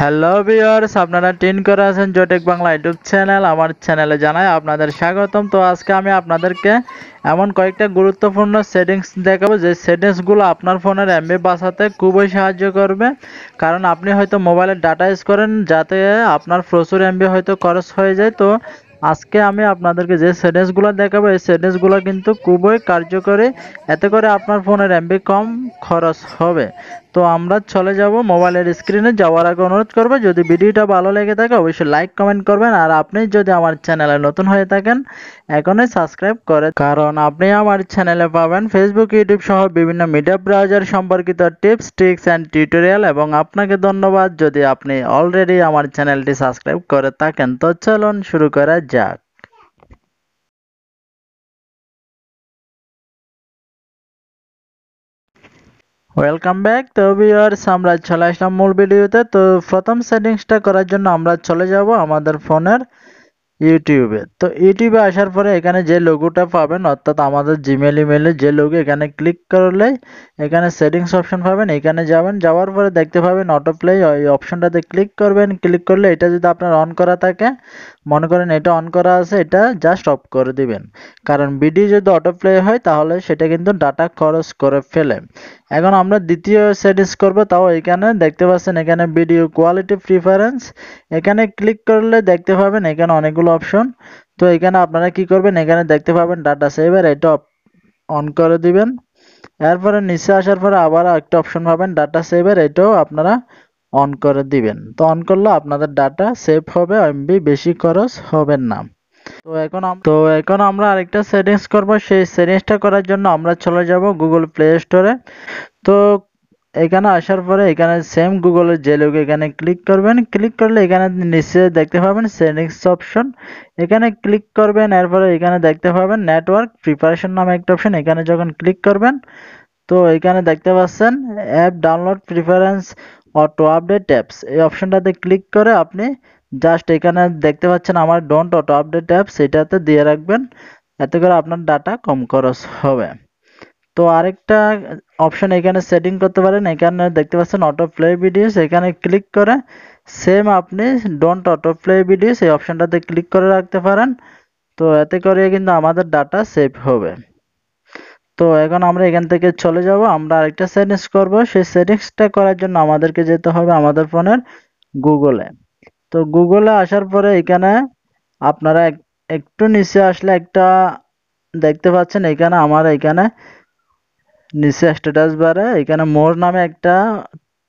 hello viewers আপনারা tin করে আছেন জোটেক বাংলা ইউটিউব চ্যানেল আমার চ্যানেলে জানাই আপনাদের স্বাগতম তো আজকে আমি আপনাদেরকে এমন কয়েকটা গুরুত্বপূর্ণ সেটিংস দেখাবো যে সেটিংসগুলো আপনার ফোনের এমবি বাঁচাতে খুবই সাহায্য করবে কারণ আপনি হয়তো মোবাইলের ডাটা ইউজ করেন যাতে আপনার প্রচুর এমবি হয়তো খরচ হয়ে যায় তো আজকে আমি আপনাদেরকে যে সেটিংসগুলো দেখাবো এই সেটিংসগুলো কিন্তু খুবই কার্যকরী এতে করে আপনার ফোনের এমবি কম খরচ হবে তো আমরা চলে যাব মোবাইলের স্ক্রিনে যাওয়ার আগে অনুরোধ করবো যদি ভিডিওটা ভালো লেগে থাকে অবশ্যই লাইক কমেন্ট করবেন আর আপনি যদি আমার চ্যানেলে নতুন হয়ে থাকেন এখনই সাবস্ক্রাইব করে কারণ আপনি আমার চ্যানেলে পাবেন ফেসবুক ইউটিউব সহ বিভিন্ন মিডিয়া ব্রাউজার সম্পর্কিত টিপস ট্রিক্স অ্যান্ড টিউটোরিয়াল এবং আপনাকে ধন্যবাদ যদি আপনি অলরেডি আমার চ্যানেলটি সাবস্ক্রাইব করে থাকেন তো চলুন শুরু করা যাক ওয়েলকাম ব্যাক তো ভিউয়ার্স আমরা চলে আসলাম মূল ভিডিওতে তো প্রথম সেটিংসটা করার জন্য আমরা চলে যাব আমাদের ফোনের ইউটিউবে তো ইউটিউবে আসার পরে এখানে যে লোগোটা পাবেন অর্থাৎ আমাদের জিমেল ইমেলে যে লোগো এখানে ক্লিক করলে এখানে সেটিংস অপশন পাবেন এখানে যাবেন যাওয়ার পরে দেখতে পাবেন অটো প্লে ওই অপশনটাতে ক্লিক করবেন ক্লিক করলে এটা যদি আপনার অন করা থাকে মনে করেন এটা অন করা আছে এটা জাস্ট অফ করে দিবেন কারণ ভিডিও যদি অটো প্লে হয় তাহলে সেটা কিন্তু ডাটা খরচ করে ফেলে এখন আমরা দ্বিতীয় সেটিংস করব তাও এখানে দেখতে পাচ্ছেন এখানে ভিডিও কোয়ালিটি প্রিফারেন্স এখানে ক্লিক করলে দেখতে পাবেন এখানে অনেকগুলো অপশন তো এখানে আপনারা কি করবেন এখানে দেখতে পাবেন ডাটা সেভার এটা অন করে দিবেন এরপরে নিচে আসার পরে আবার একটা অপশন পাবেন ডাটা সেভের এটাও আপনারা অন করে দিবেন তো অন করলে আপনাদের ডাটা সেভ হবে এমবি বেশি খরচ হবে না তো এখন তো এখন আমরা আরেকটা সেটিংস করব সেই সেটিংসটা করার জন্য আমরা চলে যাব গুগল প্লে স্টোরে তো এখানে আসার পরে এখানে সেম গুগলের যে লোক এখানে ক্লিক করবেন ক্লিক করলে এখানে নিচে দেখতে পাবেন সেটিংস অপশন এখানে ক্লিক করবেন এরপরে এখানে দেখতে পাবেন নেটওয়ার্ক প্রিপারেশন নামে একটা অপশন এখানে যখন ক্লিক করবেন তো এখানে দেখতে পাচ্ছেন app download preference auto update apps এই অপশনটাতে ক্লিক করে আপনি জাস্ট এখানে দেখতে পাচ্ছেন আমার ডোন্ট অটো আপডেট অ্যাপ সেটাতে দিয়ে রাখবেন এতে করে আপনার ডাটা কম খরচ হবে তো আরেকটা অপশন এখানে সেটিং করতে পারেন এখানে দেখতে পাচ্ছেন অটো প্লে ভিডিওস এখানে ক্লিক করে সেম আপনি ডোন্ট অটো প্লে ভিডিওস এই অপশনটাতে ক্লিক করে রাখতে পারেন তো এতে করে কিন্তু আমাদের ডাটা সেভ হবে তো এখন আমরা এখান থেকে চলে যাব আমরা আরেকটা সেটিংস করব সেই সেটিংসটা করার জন্য আমাদেরকে যেতে হবে আমাদের ফোনের গুগলে তো গুগলে আসার পরে এখানে আপনারা একটু নিচে আসলে একটা দেখতে পাচ্ছেন এখানে আমার এখানে নিচে স্ট্যাটাস বারে এখানে মোর নামে একটা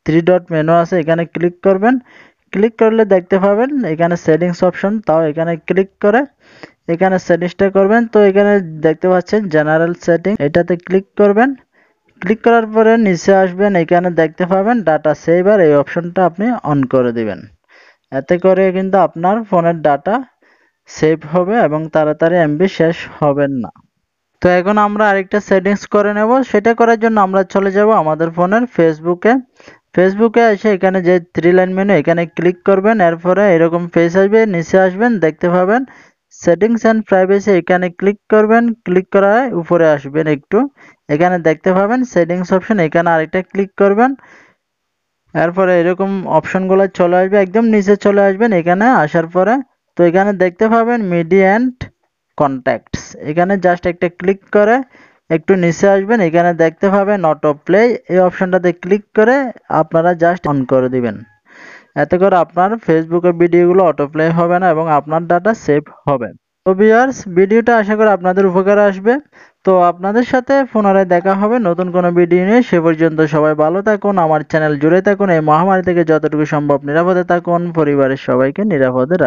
থ্রি ডট মেনু আছে এখানে ক্লিক করবেন ক্লিক করলে দেখতে পাবেন এখানে সেটিংস অপশন তাও এখানে ক্লিক করে এখানে সেটিংসটা করবেন তো এখানে দেখতে পাচ্ছেন জেনারেল সেটিং এটাতে ক্লিক করবেন ক্লিক করার পরে নিচে আসবেন এখানে দেখতে পাবেন ডাটা সেভার এই অপশনটা আপনি অন করে দেবেন এতে করে কিন্তু আপনার ফোনের ডাটা সেভ হবে এবং তাড়াতাড়ি এমবি শেষ হবেন না তো এখন আমরা আরেকটা সেটিংস করে নেব সেটা করার জন্য আমরা চলে যাব আমাদের ফোনের ফেসবুকে ফেসবুকে এসে এখানে যে থ্রি লাইন মেনু এখানে ক্লিক করবেন এরপরে এরকম ফেস আসবে নিচে আসবেন দেখতে পাবেন সেটিংস অ্যান্ড প্রাইভেসি এখানে ক্লিক করবেন ক্লিক করায় উপরে আসবেন একটু এখানে দেখতে পাবেন সেটিংস অপশন এখানে আরেকটা ক্লিক করবেন এরপরে এরকম অপশনগুলো চলে আসবে একদম নিচে চলে আসবেন এখানে আসার পরে তো এখানে দেখতে পাবেন মিডি অ্যান্ড কন্ট্যাক্টস এখানে জাস্ট একটা ক্লিক করে একটু নিচে আসবেন এখানে দেখতে পাবেন অটো প্লে এই অপশনটাতে ক্লিক করে আপনারা জাস্ট অন করে দিবেন এতে করে আপনার ফেসবুকের ভিডিওগুলো অটো প্লে হবে না এবং আপনার ডাটা সেভ হবে তো বিয়ার্স ভিডিওটা আশা করি আপনাদের উপকার আসবে তো আপনাদের সাথে পুনরায় দেখা হবে নতুন কোনো ভিডিও নিয়ে সে পর্যন্ত সবাই ভালো থাকুন আমার চ্যানেল জুড়ে থাকুন এই মহামারী থেকে যতটুকু সম্ভব নিরাপদে থাকুন পরিবারের সবাইকে নিরাপদে রাখুন